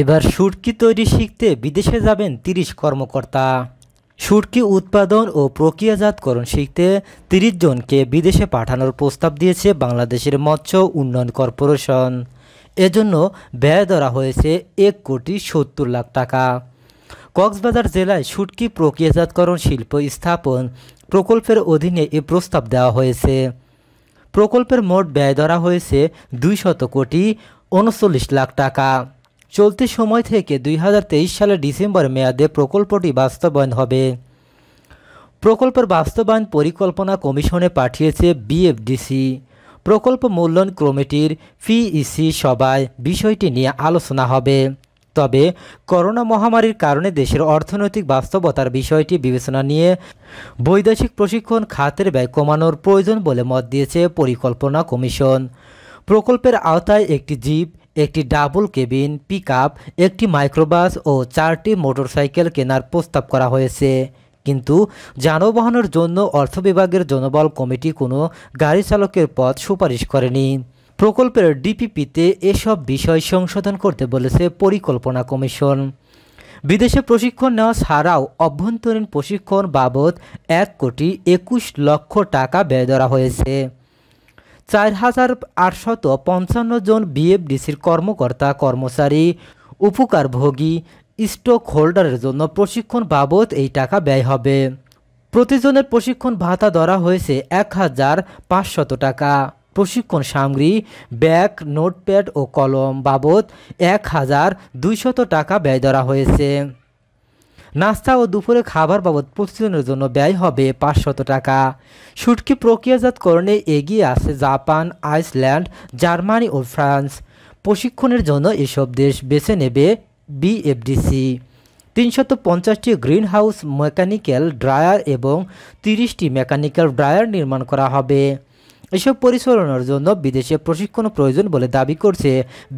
এবার সুটকি তৈরি শিখতে বিদেশে যাবেন তিরিশ কর্মকর্তা সুটকি উৎপাদন ও প্রক্রিয়াজাতকরণ শিখতে তিরিশ জনকে বিদেশে পাঠানোর প্রস্তাব দিয়েছে বাংলাদেশের মৎস্য উন্নয়ন কর্পোরেশন এজন্য ব্যয় ধরা হয়েছে এক কোটি সত্তর লাখ টাকা কক্সবাজার জেলায় সুটকি প্রক্রিয়াজাতকরণ শিল্প স্থাপন প্রকল্পের অধীনে এ প্রস্তাব দেওয়া হয়েছে প্রকল্পের মোট ব্যয় ধরা হয়েছে দুই শত কোটি উনচল্লিশ লাখ টাকা চলতি সময় থেকে দুই সালের ডিসেম্বর মেয়াদে প্রকল্পটি বাস্তবায়ন হবে প্রকল্পের বাস্তবায়ন পরিকল্পনা কমিশনে পাঠিয়েছে বিএফডিসি প্রকল্প মূল্যায়ন কমিটির পিইসি e সভায় বিষয়টি নিয়ে আলোচনা হবে তবে করোনা মহামারীর কারণে দেশের অর্থনৈতিক বাস্তবতার বিষয়টি বিবেচনা নিয়ে বৈদেশিক প্রশিক্ষণ খাতের ব্যয় কমানোর প্রয়োজন বলে মত দিয়েছে পরিকল্পনা কমিশন প্রকল্পের আওতায় একটি জীব একটি ডাবল কেবিন পিক একটি মাইক্রোবাস ও চারটি মোটরসাইকেল কেনার প্রস্তাব করা হয়েছে কিন্তু যানবাহনের জন্য অর্থ বিভাগের জনবল কমিটি কোনো গাড়ি চালকের পথ সুপারিশ করেনি প্রকল্পের ডিপিপিতে এসব বিষয় সংশোধন করতে বলেছে পরিকল্পনা কমিশন বিদেশে প্রশিক্ষণ নেওয়া ছাড়াও অভ্যন্তরীণ প্রশিক্ষণ বাবদ এক কোটি একুশ লক্ষ টাকা ব্যয় ধরা হয়েছে চার হাজার আটশত পঞ্চান্ন জন বিএফডিসির কর্মকর্তা কর্মচারী উপকারভোগী স্টক হোল্ডারের জন্য প্রশিক্ষণ বাবদ এই টাকা ব্যয় হবে প্রতিজনের প্রশিক্ষণ ভাতা ধরা হয়েছে এক হাজার পাঁচশত টাকা প্রশিক্ষণ সামগ্রী ব্যাগ নোটপ্যাড ও কলম বাবদ এক হাজার দুইশত টাকা ব্যয় ধরা হয়েছে নাস্তা ও দুপুরে খাবার বাবদ প্রতিদিনের জন্য ব্যয় হবে পাঁচশত টাকা সুটকি প্রক্রিয়াজাতকরণে এগিয়ে আছে জাপান আইসল্যান্ড জার্মানি ও ফ্রান্স প্রশিক্ষণের জন্য এসব দেশ বেছে নেবে বিএফডিসি তিনশত পঞ্চাশটি গ্রিন হাউস মেকানিক্যাল ড্রায়ার এবং তিরিশটি মেকানিক্যাল ড্রায়ার নির্মাণ করা হবে এসব পরিচালনার জন্য বিদেশে প্রশিক্ষণ প্রয়োজন বলে দাবি করছে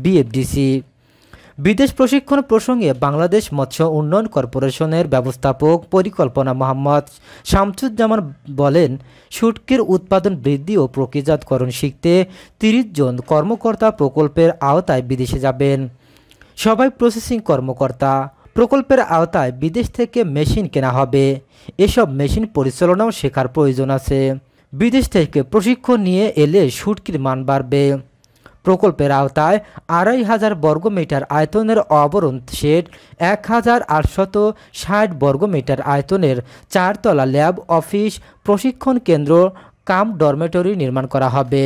বিএফডিসি বিদেশ প্রশিক্ষণ প্রসঙ্গে বাংলাদেশ মৎস্য উন্নয়ন কর্পোরেশনের ব্যবস্থাপক পরিকল্পনা মোহাম্মদ শামসুজ্জামান বলেন সুটকির উৎপাদন বৃদ্ধি ও প্রক্রিয়াজাতকরণ শিখতে তিরিশ জন কর্মকর্তা প্রকল্পের আওতায় বিদেশে যাবেন সবাই প্রসেসিং কর্মকর্তা প্রকল্পের আওতায় বিদেশ থেকে মেশিন কেনা হবে এসব মেশিন পরিচালনাও শেখার প্রয়োজন আছে বিদেশ থেকে প্রশিক্ষণ নিয়ে এলে সুটকির মান বাড়বে প্রকল্পের আওতায় আড়াই হাজার বর্গমিটার আয়তনের অবরণ শেড এক হাজার আটশত ষাট বর্গমিটার আয়তনের চারতলা ল্যাব অফিস প্রশিক্ষণ কেন্দ্র কাম ডরমেটরি নির্মাণ করা হবে